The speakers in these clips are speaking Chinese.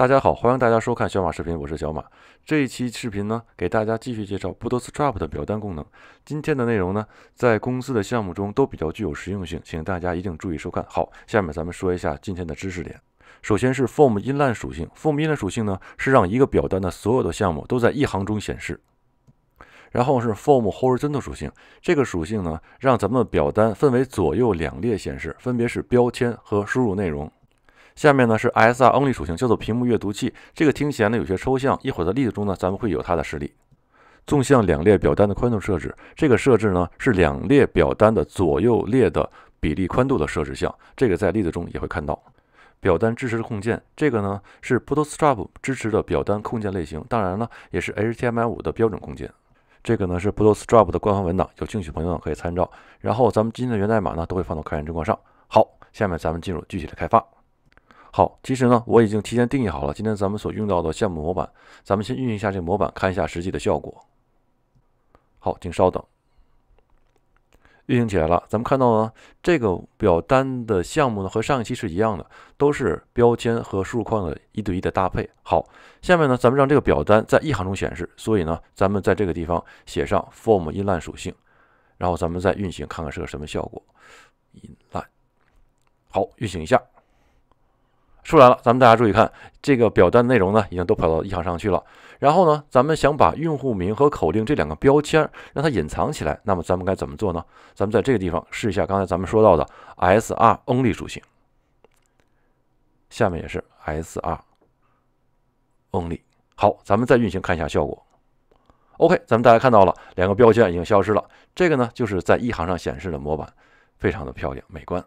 大家好，欢迎大家收看小马视频，我是小马。这一期视频呢，给大家继续介绍 Bootstrap 的表单功能。今天的内容呢，在公司的项目中都比较具有实用性，请大家一定注意收看。好，下面咱们说一下今天的知识点。首先是 form-inline 属性，form-inline 属性呢，是让一个表单的所有的项目都在一行中显示。然后是 form-horizontal 属性，这个属性呢，让咱们表单分为左右两列显示，分别是标签和输入内容。下面呢是 S R Only 属性，叫做屏幕阅读器。这个听起来呢有些抽象，一会儿的例子中呢咱们会有它的示例。纵向两列表单的宽度设置，这个设置呢是两列表单的左右列的比例宽度的设置项。这个在例子中也会看到。表单支持的控件，这个呢是 p o o t s t r a p 支持的表单控件类型，当然呢也是 HTML5 的标准控件。这个呢是 p o o t s t r a p 的官方文档，有兴趣朋友呢可以参照。然后咱们今天的源代码呢都会放到开源之光上。好，下面咱们进入具体的开发。好，其实呢，我已经提前定义好了今天咱们所用到的项目模板。咱们先运行一下这个模板，看一下实际的效果。好，请稍等，运行起来了。咱们看到呢，这个表单的项目呢和上一期是一样的，都是标签和输入框的一对一的搭配。好，下面呢，咱们让这个表单在一行中显示，所以呢，咱们在这个地方写上 form inline 属性，然后咱们再运行看看是个什么效果。inline，好，运行一下。出来了，咱们大家注意看这个表单内容呢，已经都跑到一行上去了。然后呢，咱们想把用户名和口令这两个标签让它隐藏起来，那么咱们该怎么做呢？咱们在这个地方试一下刚才咱们说到的 sr only 属性。下面也是 sr only。好，咱们再运行看一下效果。OK，咱们大家看到了，两个标签已经消失了。这个呢，就是在一行上显示的模板，非常的漂亮美观。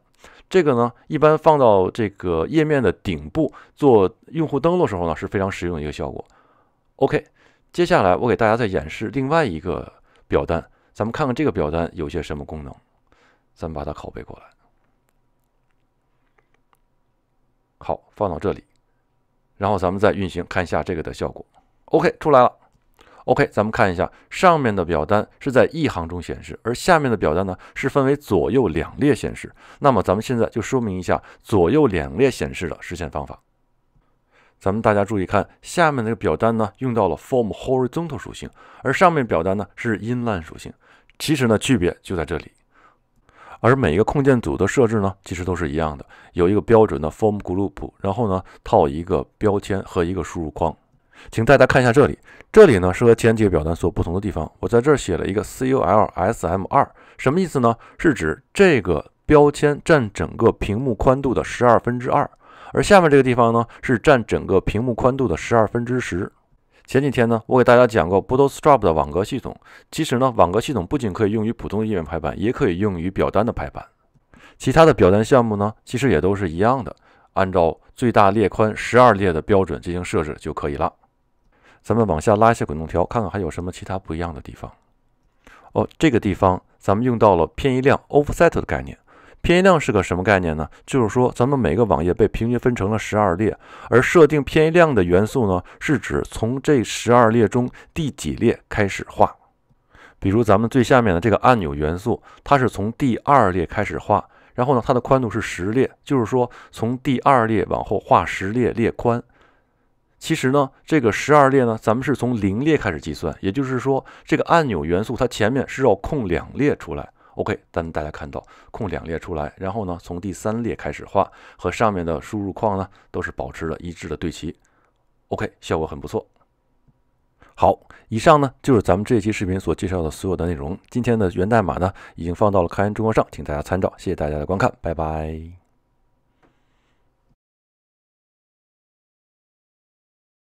这个呢，一般放到这个页面的顶部做用户登录时候呢，是非常实用的一个效果。OK，接下来我给大家再演示另外一个表单，咱们看看这个表单有些什么功能。咱们把它拷贝过来，好，放到这里，然后咱们再运行，看一下这个的效果。OK，出来了。OK，咱们看一下上面的表单是在一行中显示，而下面的表单呢是分为左右两列显示。那么咱们现在就说明一下左右两列显示的实现方法。咱们大家注意看，下面那个表单呢用到了 form horizontal 属性，而上面表单呢是 in line 属性。其实呢区别就在这里。而每一个控件组的设置呢其实都是一样的，有一个标准的 form group，然后呢套一个标签和一个输入框。请大家看一下这里，这里呢是和前几个表单所不同的地方。我在这写了一个 c u l s m 二，什么意思呢？是指这个标签占整个屏幕宽度的十二分之二，而下面这个地方呢是占整个屏幕宽度的十二分之十。前几天呢，我给大家讲过 Bootstrap 的网格系统，其实呢，网格系统不仅可以用于普通的页面排版，也可以用于表单的排版。其他的表单项目呢，其实也都是一样的，按照最大列宽十二列的标准进行设置就可以了。咱们往下拉一下滚动条，看看还有什么其他不一样的地方。哦，这个地方咱们用到了偏移量 （offset） 的概念。偏移量是个什么概念呢？就是说，咱们每个网页被平均分成了十二列，而设定偏移量的元素呢，是指从这十二列中第几列开始画。比如，咱们最下面的这个按钮元素，它是从第二列开始画，然后呢，它的宽度是十列，就是说从第二列往后画十列列宽。其实呢，这个十二列呢，咱们是从零列开始计算，也就是说，这个按钮元素它前面是要空两列出来。OK，咱们大家看到空两列出来，然后呢，从第三列开始画，和上面的输入框呢都是保持了一致的对齐。OK，效果很不错。好，以上呢就是咱们这期视频所介绍的所有的内容。今天的源代码呢已经放到了开源中国上，请大家参照。谢谢大家的观看，拜拜。